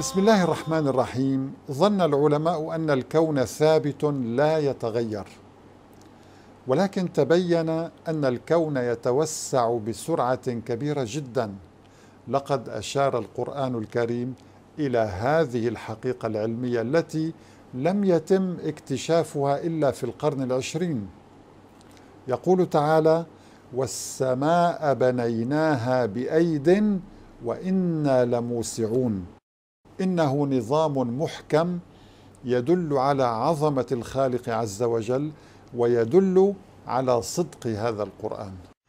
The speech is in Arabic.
بسم الله الرحمن الرحيم ظن العلماء أن الكون ثابت لا يتغير ولكن تبين أن الكون يتوسع بسرعة كبيرة جدا لقد أشار القرآن الكريم إلى هذه الحقيقة العلمية التي لم يتم اكتشافها إلا في القرن العشرين يقول تعالى والسماء بنيناها بأيد وإنا لموسعون إنه نظام محكم يدل على عظمة الخالق عز وجل ويدل على صدق هذا القرآن